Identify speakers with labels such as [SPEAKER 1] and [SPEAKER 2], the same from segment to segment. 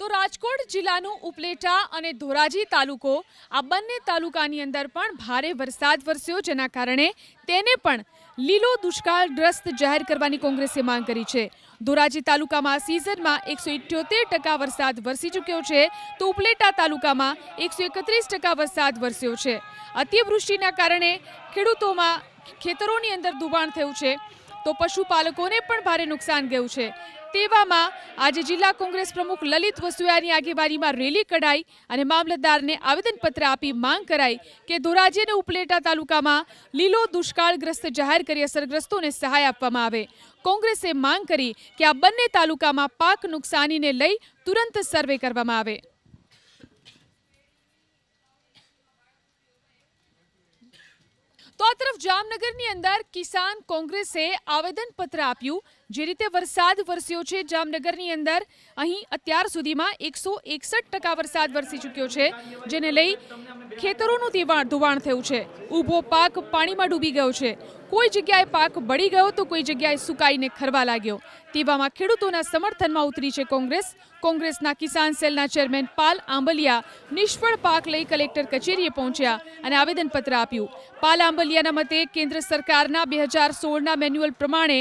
[SPEAKER 1] તો રાજકોટ જિલ્લાનું ઉપલેટા અને ધોરાજી તાલુકો આ બંને તાલુકાની અંદર પણ ભારે વરસાદ વરસ્યો જેના કારણે તેને પણ લીલો દુષ્કાળ દુષ્કાળગ્રસ્ત જાહેર કરવાની કોંગ્રેસે માંગ કરી છે ધોરાજી તાલુકામાં સિઝનમાં એકસો ઇઠ્યોતેર ટકા વરસાદ વરસી ચૂક્યો છે તો ઉપલેટા તાલુકામાં એકસો એકત્રીસ ટકા વરસાદ વરસ્યો છે અતિવૃષ્ટિના કારણે ખેડૂતોમાં ખેતરોની અંદર દુબાણ થયું છે તો પશુપાલકોને પણ ભારે નુકસાન ગયું છે તેવામાં આજે જિલ્લા કોંગ્રેસ પ્રમુખ લલિત વસુયાની આગેવાનીમાં રેલી કઢાઈ અને મામલતદારને આવેદનપત્ર આપી માંગ કરાઈ કે ધોરાજી અને ઉપલેટા તાલુકામાં લીલો દુષ્કાળગ્રસ્ત જાહેર કરી અસરગ્રસ્તોને સહાય આપવામાં આવે કોંગ્રેસે માંગ કરી કે આ બંને તાલુકામાં પાક નુકસાનીને લઈ તુરંત સર્વે કરવામાં આવે તો આ તરફ જામનગરની અંદર કિસાન કોંગ્રેસે આવેદનપત્ર આપ્યું જે રીતે વરસાદ વરસ્યો છે જામનગરની અંદર અહીં અત્યાર સુધીમાં એકસો એકસઠ ટકા વરસાદ વરસી ચૂક્યો છે જેને લઈ ખેતરોનું ધીવાણ ધોવાણ થયું છે ઊભો પાક પાણીમાં ડૂબી ગયો છે કોઈ જગ્યાએ પાક બળી ગયો તો કોઈ જગ્યાએ સુકાઈને ખરવા લાગ્યો તેવામાં ખેડૂતોના સમર્થનમાં ઉતરી છે કોંગ્રેસ કોંગ્રેસના કિસાન સેલના ચેરમેન પાલ આંબલિયા નિષ્ફળ પાક લઈ કલેક્ટર કચેરીએ પહોંચ્યા અને આવેદનપત્ર આપ્યું પાલ આંબલિયાના મતે કેન્દ્ર સરકારના બે હજાર સોળના મેન્યુઅલ પ્રમાણે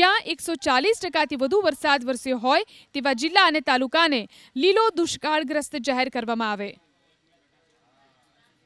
[SPEAKER 1] જ્યાં એકસો ચાલીસ ટકાથી વધુ વરસાદ વરસ્યો હોય તેવા જિલ્લા અને તાલુકાને લીલો દુષ્કાળગ્રસ્ત જાહેર કરવામાં આવે